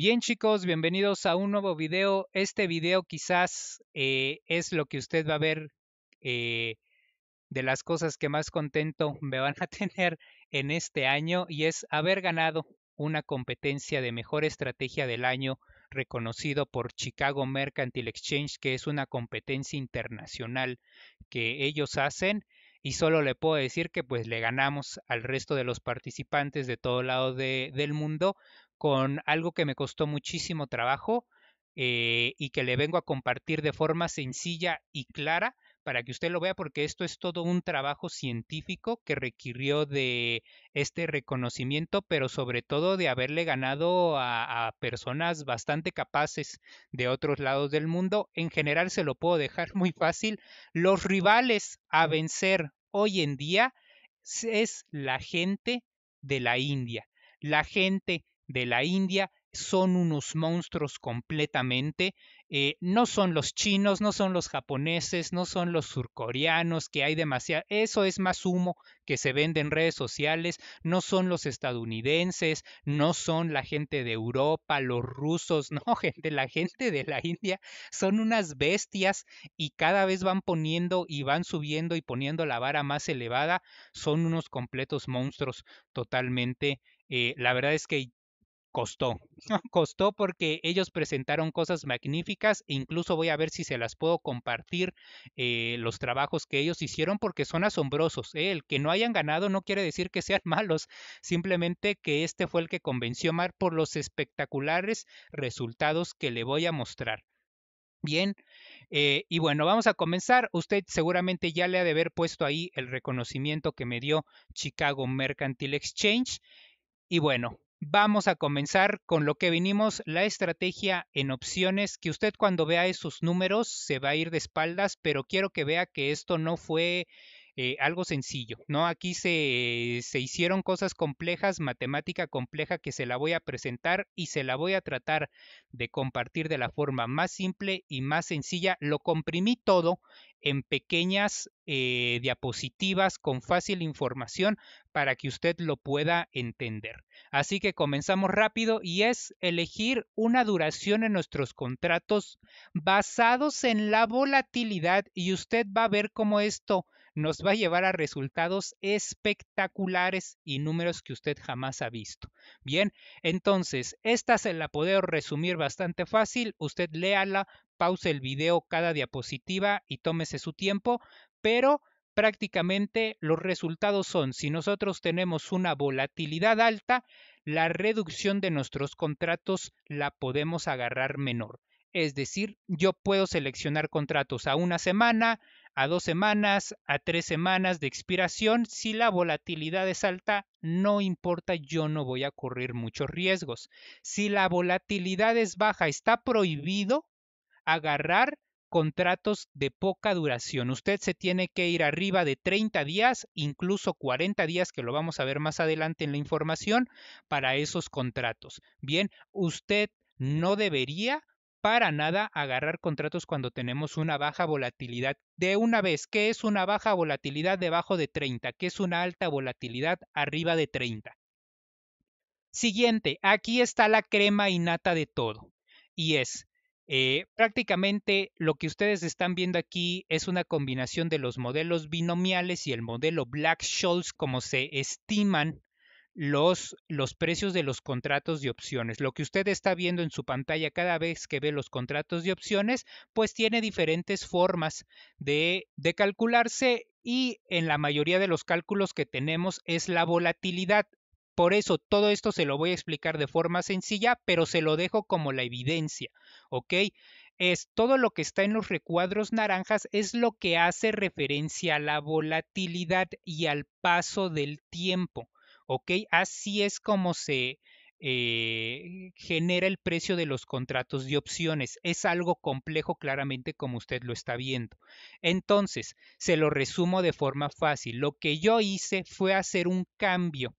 Bien chicos, bienvenidos a un nuevo video. Este video quizás eh, es lo que usted va a ver eh, de las cosas que más contento me van a tener en este año y es haber ganado una competencia de mejor estrategia del año reconocido por Chicago Mercantile Exchange, que es una competencia internacional que ellos hacen y solo le puedo decir que pues le ganamos al resto de los participantes de todo lado del mundo con algo que me costó muchísimo trabajo eh, y que le vengo a compartir de forma sencilla y clara para que usted lo vea porque esto es todo un trabajo científico que requirió de este reconocimiento, pero sobre todo de haberle ganado a, a, personas bastante capaces de otros lados del mundo. En general se lo puedo dejar muy fácil. Los rivales a vencer hoy en día es la gente de la India, la gente de la India son unos monstruos completamente. Eh, no son los chinos, no son los japoneses, no son los surcoreanos, que hay demasiado. Eso es más humo que se vende en redes sociales. No son los estadounidenses, no son la gente de Europa, los rusos, no, gente, la gente de la India son unas bestias y cada vez van poniendo y van subiendo y poniendo la vara más elevada. Son unos completos monstruos totalmente. Eh, la verdad es que costó, costó porque ellos presentaron cosas magníficas e incluso voy a ver si se las puedo compartir eh, los trabajos que ellos hicieron porque son asombrosos. ¿eh? El que no hayan ganado no quiere decir que sean malos, simplemente que este fue el que convenció Mar por los espectaculares resultados que le voy a mostrar. Bien, eh, y bueno, vamos a comenzar. Usted seguramente ya le ha de haber puesto ahí el reconocimiento que me dio Chicago Mercantile Exchange. Y bueno, Vamos a comenzar con lo que vinimos, la estrategia en opciones, que usted cuando vea esos números se va a ir de espaldas, pero quiero que vea que esto no fue eh, algo sencillo, ¿no? Aquí se, se hicieron cosas complejas, matemática compleja que se la voy a presentar y se la voy a tratar de compartir de la forma más simple y más sencilla. Lo comprimí todo en pequeñas eh, diapositivas con fácil información para que usted lo pueda entender. Así que comenzamos rápido y es elegir una duración en nuestros contratos basados en la volatilidad y usted va a ver cómo esto nos va a llevar a resultados espectaculares y números que usted jamás ha visto. Bien, entonces, esta se la puedo resumir bastante fácil. Usted léala, pause el video cada diapositiva y tómese su tiempo, pero prácticamente los resultados son, si nosotros tenemos una volatilidad alta, la reducción de nuestros contratos la podemos agarrar menor. Es decir, yo puedo seleccionar contratos a una semana, a dos semanas, a tres semanas de expiración, si la volatilidad es alta, no importa, yo no voy a correr muchos riesgos. Si la volatilidad es baja, está prohibido agarrar contratos de poca duración. Usted se tiene que ir arriba de 30 días, incluso 40 días, que lo vamos a ver más adelante en la información, para esos contratos. Bien, usted no debería para nada agarrar contratos cuando tenemos una baja volatilidad. De una vez, que es una baja volatilidad debajo de 30? que es una alta volatilidad arriba de 30? Siguiente, aquí está la crema innata de todo. Y es, eh, prácticamente lo que ustedes están viendo aquí es una combinación de los modelos binomiales y el modelo Black-Scholes como se estiman los, los precios de los contratos de opciones. Lo que usted está viendo en su pantalla cada vez que ve los contratos de opciones, pues tiene diferentes formas de, de calcularse y en la mayoría de los cálculos que tenemos es la volatilidad. Por eso todo esto se lo voy a explicar de forma sencilla, pero se lo dejo como la evidencia, ¿ok? Es todo lo que está en los recuadros naranjas es lo que hace referencia a la volatilidad y al paso del tiempo. ¿ok? Así es como se eh, genera el precio de los contratos de opciones. Es algo complejo claramente como usted lo está viendo. Entonces, se lo resumo de forma fácil. Lo que yo hice fue hacer un cambio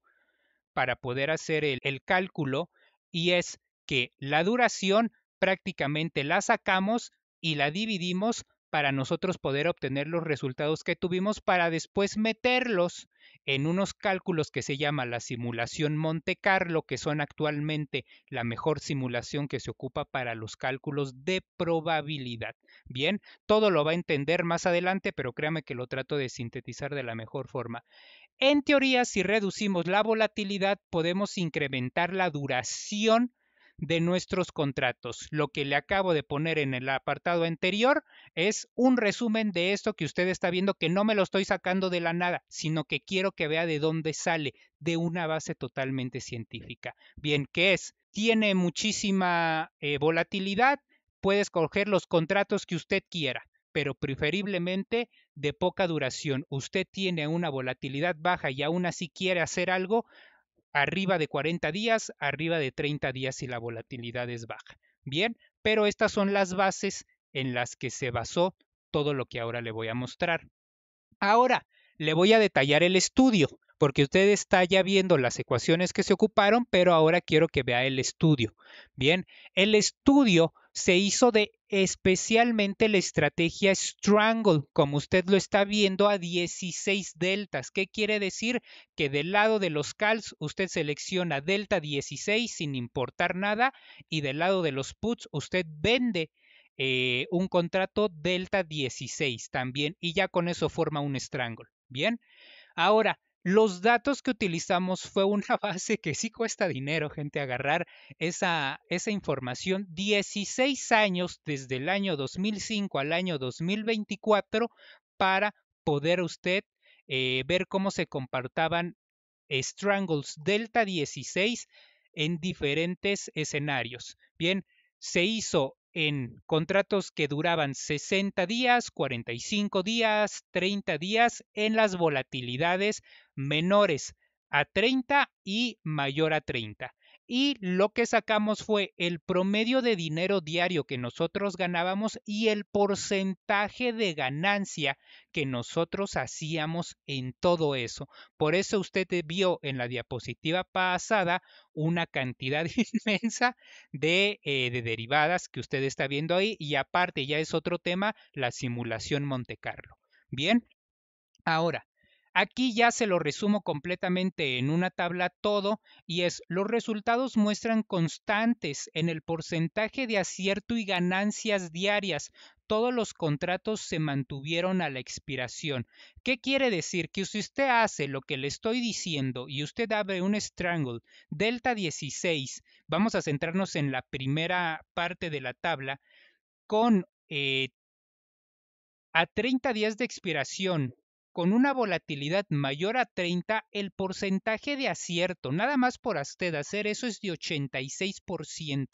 para poder hacer el, el cálculo y es que la duración prácticamente la sacamos y la dividimos para nosotros poder obtener los resultados que tuvimos para después meterlos en unos cálculos que se llama la simulación Monte Carlo, que son actualmente la mejor simulación que se ocupa para los cálculos de probabilidad. Bien, todo lo va a entender más adelante, pero créame que lo trato de sintetizar de la mejor forma. En teoría, si reducimos la volatilidad, podemos incrementar la duración de nuestros contratos. Lo que le acabo de poner en el apartado anterior es un resumen de esto que usted está viendo, que no me lo estoy sacando de la nada, sino que quiero que vea de dónde sale, de una base totalmente científica. Bien, ¿qué es? Tiene muchísima eh, volatilidad, puede escoger los contratos que usted quiera pero preferiblemente de poca duración. Usted tiene una volatilidad baja y aún así quiere hacer algo, arriba de 40 días, arriba de 30 días si la volatilidad es baja. Bien, pero estas son las bases en las que se basó todo lo que ahora le voy a mostrar. Ahora, le voy a detallar el estudio, porque usted está ya viendo las ecuaciones que se ocuparon, pero ahora quiero que vea el estudio. Bien, el estudio se hizo de especialmente la estrategia Strangle, como usted lo está viendo a 16 deltas. ¿Qué quiere decir? Que del lado de los calls usted selecciona delta 16 sin importar nada y del lado de los puts usted vende eh, un contrato delta 16 también y ya con eso forma un Strangle. Bien, ahora los datos que utilizamos fue una base que sí cuesta dinero, gente, agarrar esa, esa información. 16 años desde el año 2005 al año 2024 para poder usted eh, ver cómo se compartaban Strangles Delta 16 en diferentes escenarios. Bien, se hizo en contratos que duraban 60 días, 45 días, 30 días en las volatilidades menores a 30 y mayor a 30 y lo que sacamos fue el promedio de dinero diario que nosotros ganábamos y el porcentaje de ganancia que nosotros hacíamos en todo eso. Por eso usted vio en la diapositiva pasada una cantidad inmensa eh, de, derivadas que usted está viendo ahí y aparte ya es otro tema la simulación Monte Carlo. Bien, ahora Aquí ya se lo resumo completamente en una tabla todo y es los resultados muestran constantes en el porcentaje de acierto y ganancias diarias. Todos los contratos se mantuvieron a la expiración. ¿Qué quiere decir? Que si usted hace lo que le estoy diciendo y usted abre un strangle delta 16, vamos a centrarnos en la primera parte de la tabla, con eh, a 30 días de expiración con una volatilidad mayor a 30, el porcentaje de acierto, nada más por usted hacer eso, es de 86%.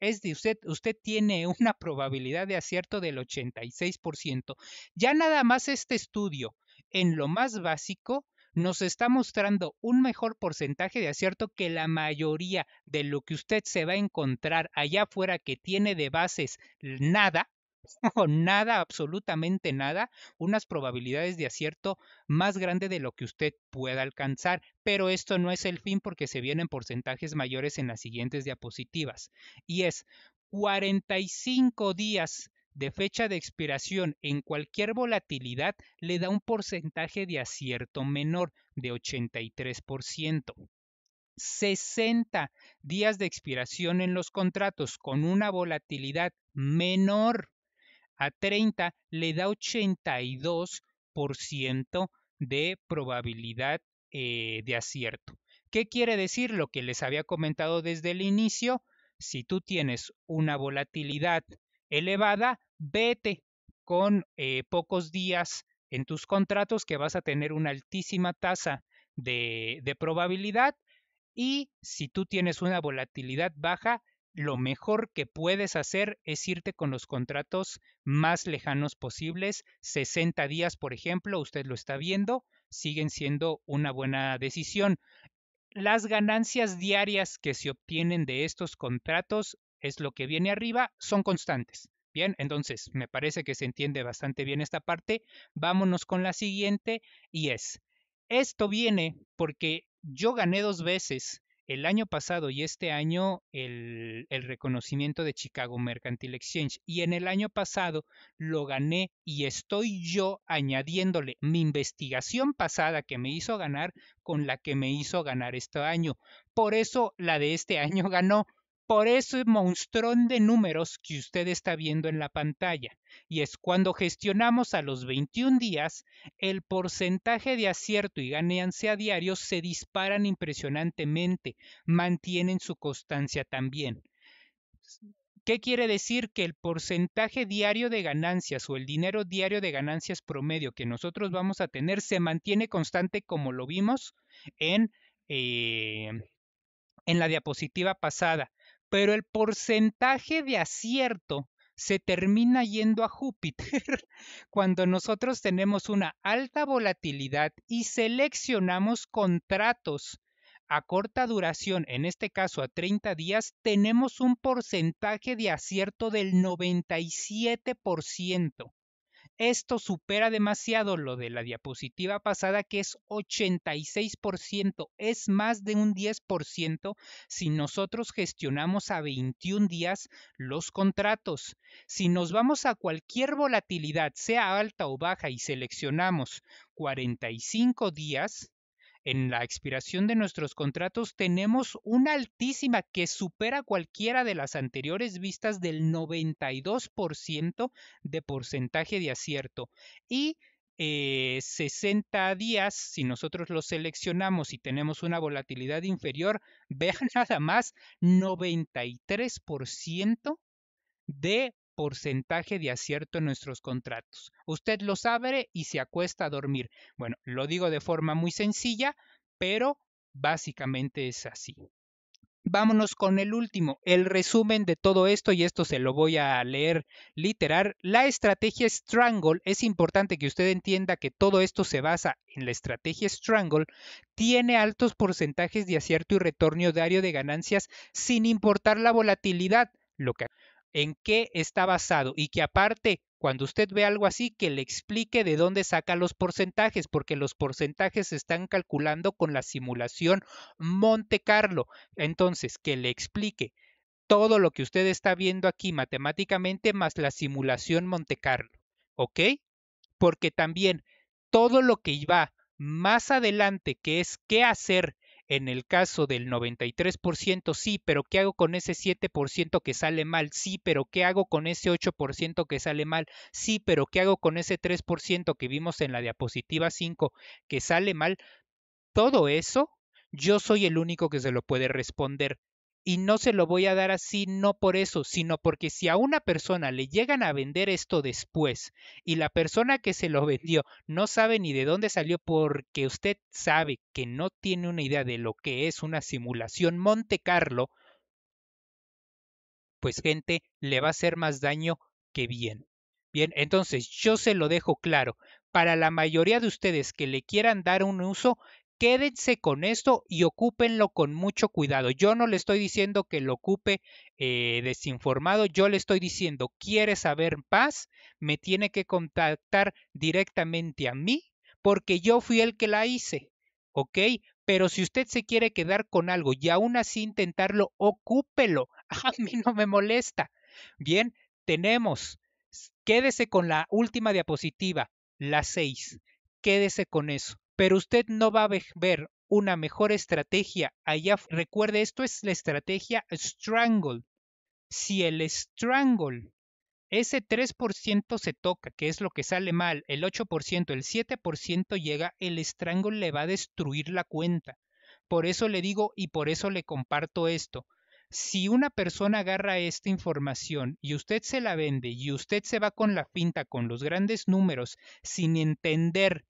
Es de usted, usted tiene una probabilidad de acierto del 86%. Ya nada más este estudio, en lo más básico, nos está mostrando un mejor porcentaje de acierto que la mayoría de lo que usted se va a encontrar allá afuera que tiene de bases nada, nada, absolutamente nada, unas probabilidades de acierto más grande de lo que usted pueda alcanzar, pero esto no es el fin porque se vienen porcentajes mayores en las siguientes diapositivas, y es 45 días de fecha de expiración en cualquier volatilidad le da un porcentaje de acierto menor de 83%. 60 días de expiración en los contratos con una volatilidad menor 30 le da 82% de probabilidad eh, de acierto. ¿Qué quiere decir lo que les había comentado desde el inicio? Si tú tienes una volatilidad elevada, vete con eh, pocos días en tus contratos que vas a tener una altísima tasa de, de probabilidad y si tú tienes una volatilidad baja, lo mejor que puedes hacer es irte con los contratos más lejanos posibles. 60 días, por ejemplo, usted lo está viendo, siguen siendo una buena decisión. Las ganancias diarias que se obtienen de estos contratos es lo que viene arriba, son constantes. Bien, entonces me parece que se entiende bastante bien esta parte. Vámonos con la siguiente y es, esto viene porque yo gané dos veces el año pasado y este año el, reconocimiento de Chicago Mercantile Exchange. Y en el año pasado lo gané y estoy yo añadiéndole mi investigación pasada que me hizo ganar con la que me hizo ganar este año. Por eso la de este año ganó por ese monstrón de números que usted está viendo en la pantalla. Y es cuando gestionamos a los 21 días, el porcentaje de acierto y ganancia diarios se disparan impresionantemente, mantienen su constancia también. ¿Qué quiere decir? Que el porcentaje diario de ganancias o el dinero diario de ganancias promedio que nosotros vamos a tener se mantiene constante como lo vimos en, eh, en la diapositiva pasada pero el porcentaje de acierto se termina yendo a Júpiter cuando nosotros tenemos una alta volatilidad y seleccionamos contratos a corta duración, en este caso a 30 días, tenemos un porcentaje de acierto del 97%. Esto supera demasiado lo de la diapositiva pasada, que es 86%, es más de un 10% si nosotros gestionamos a 21 días los contratos. Si nos vamos a cualquier volatilidad, sea alta o baja, y seleccionamos 45 días, en la expiración de nuestros contratos tenemos una altísima que supera cualquiera de las anteriores vistas del 92% de porcentaje de acierto y 60 eh, días, si nosotros lo seleccionamos y tenemos una volatilidad inferior, vean nada más 93% de porcentaje de acierto en nuestros contratos. Usted los abre y se acuesta a dormir. Bueno, lo digo de forma muy sencilla, pero básicamente es así. Vámonos con el último, el resumen de todo esto y esto se lo voy a leer literal. La estrategia Strangle, es importante que usted entienda que todo esto se basa en la estrategia Strangle, tiene altos porcentajes de acierto y retorno diario de ganancias sin importar la volatilidad, lo que en qué está basado y que aparte, cuando usted ve algo así, que le explique de dónde saca los porcentajes, porque los porcentajes se están calculando con la simulación Monte Carlo. Entonces, que le explique todo lo que usted está viendo aquí matemáticamente más la simulación Monte Carlo, ¿ok? Porque también todo lo que va más adelante, que es qué hacer en el caso del 93% sí, pero ¿qué hago con ese 7% que sale mal? Sí, pero ¿qué hago con ese 8% que sale mal? Sí, pero ¿qué hago con ese 3% que vimos en la diapositiva 5 que sale mal? Todo eso yo soy el único que se lo puede responder y no se lo voy a dar así no por eso, sino porque si a una persona le llegan a vender esto después y la persona que se lo vendió no sabe ni de dónde salió porque usted sabe que no tiene una idea de lo que es una simulación Monte Carlo, pues gente le va a hacer más daño que bien. Bien, entonces yo se lo dejo claro. Para la mayoría de ustedes que le quieran dar un uso, quédense con esto y ocúpenlo con mucho cuidado. Yo no le estoy diciendo que lo ocupe eh, desinformado, yo le estoy diciendo, quiere saber paz, me tiene que contactar directamente a mí porque yo fui el que la hice, ¿ok? Pero si usted se quiere quedar con algo y aún así intentarlo, ocúpelo. A mí no me molesta. Bien, tenemos, quédese con la última diapositiva, la 6. Quédese con eso pero usted no va a ver una mejor estrategia allá. Recuerde, esto es la estrategia Strangle. Si el Strangle, ese 3% se toca, que es lo que sale mal, el 8%, el 7% llega, el Strangle le va a destruir la cuenta. Por eso le digo y por eso le comparto esto. Si una persona agarra esta información y usted se la vende y usted se va con la finta, con los grandes números, sin entender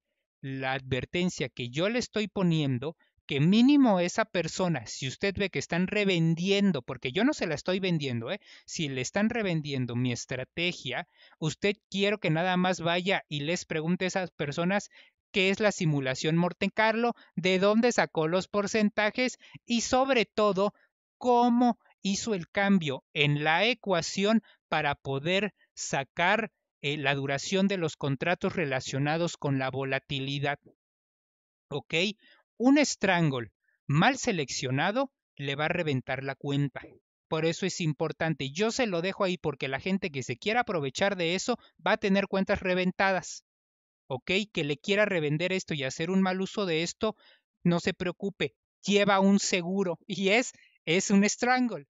la advertencia que yo le estoy poniendo, que mínimo esa persona, si usted ve que están revendiendo, porque yo no se la estoy vendiendo, ¿eh? si le están revendiendo mi estrategia, usted quiero que nada más vaya y les pregunte a esas personas qué es la simulación Morten Carlo, de dónde sacó los porcentajes y sobre todo cómo hizo el cambio en la ecuación para poder sacar eh, la duración de los contratos relacionados con la volatilidad. ¿Ok? Un strangle mal seleccionado le va a reventar la cuenta. Por eso es importante. Yo se lo dejo ahí porque la gente que se quiera aprovechar de eso va a tener cuentas reventadas. ¿Ok? Que le quiera revender esto y hacer un mal uso de esto, no se preocupe. Lleva un seguro y es, es un strangle.